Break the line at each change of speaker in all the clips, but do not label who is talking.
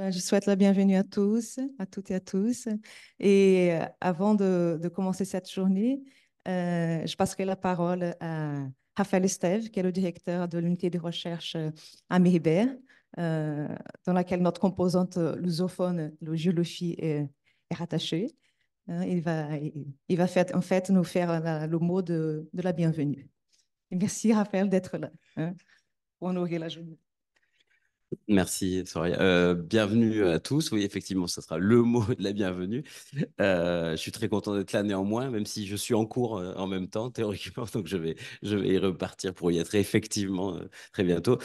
Euh, je souhaite la bienvenue à tous, à toutes et à tous. Et euh, avant de, commencer cette journée, euh, je passerai la parole à Raphaël Esteve, qui est le directeur de l'unité de recherche à berre dans laquelle notre composante lusophone, le géologie, est, rattachée. il va, va en fait nous faire le mot de, la bienvenue. Et merci Raphaël d'être là hein, pour honorer la journée.
Merci, Soraya, euh, bienvenue à tous. Oui, effectivement, ce sera le mot de la bienvenue. Euh, je suis très content d'être là néanmoins, même si je suis en cours euh, en même temps, théoriquement. Donc, je vais, je vais y repartir pour y être effectivement très bientôt.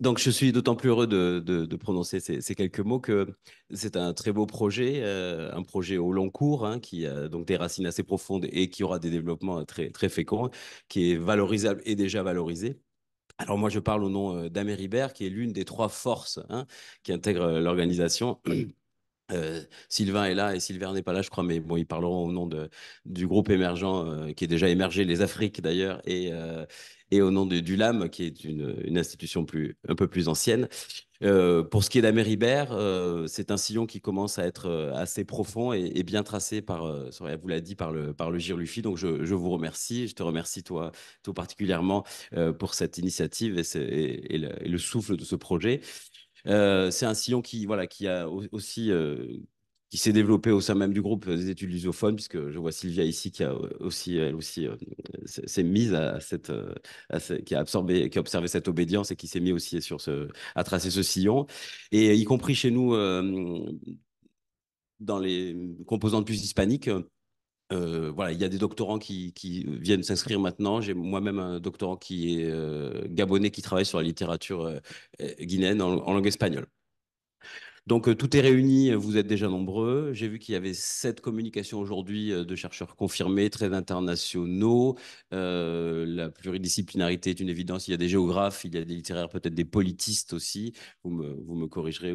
Donc, je suis d'autant plus heureux de, prononcer ces, quelques mots que c'est un très beau projet, un projet au long cours, hein, qui a donc des racines assez profondes et qui aura des développements très, très féconds, qui est valorisable et déjà valorisé alors moi, je parle au nom euh, d'Améribert, qui est l'une des trois forces hein, qui intègrent euh, l'organisation. Euh, Sylvain est là et Sylvain n'est pas là, je crois, mais bon, ils parleront au nom du groupe émergent euh, qui est déjà émergé, les Afriques d'ailleurs, et, euh, au nom de, du LAM, qui est une, institution un peu plus ancienne. pour ce qui est d'Améribert, c'est un sillon qui commence à être assez profond et, bien tracé par, vous l'a dit, par le, par le Donc je, vous remercie, je te remercie toi tout particulièrement pour cette initiative et, le, souffle de ce projet. Euh, c'est un sillon qui, voilà, qui euh, qui s'est développé au sein même du groupe euh, des études lusophones, puisque je vois Sylvia ici qui a aussi, elle aussi, s'est mise à qui absorbé, qui a observé cette obédience et qui s'est mise aussi sur à tracer ce sillon, et y compris chez nous dans les composantes plus hispaniques. Euh, voilà, il y a des doctorants qui, viennent s'inscrire maintenant. J'ai moi-même un doctorant qui est euh, gabonais, qui travaille sur la littérature euh, guinéenne en, langue espagnole. Donc tout est réuni, vous êtes déjà nombreux. J'ai vu qu'il y avait sept communications aujourd'hui de chercheurs confirmés, très internationaux. la pluridisciplinarité est une évidence. Il y a des géographes, il y a des littéraires, peut-être des politistes aussi. Vous me, corrigerez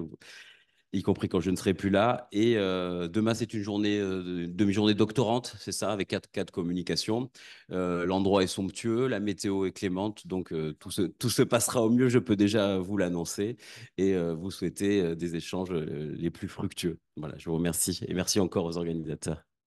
y compris quand je ne serai plus là. Et euh, demain, c'est une journée, euh, demi-journée doctorante, c'est ça, avec quatre quatre communications euh, L'endroit est somptueux, la météo est clémente, donc tout, se, tout se passera au mieux, je peux déjà vous l'annoncer, et vous souhaiter des échanges les plus fructueux. Voilà, je vous remercie, et merci encore aux organisateurs.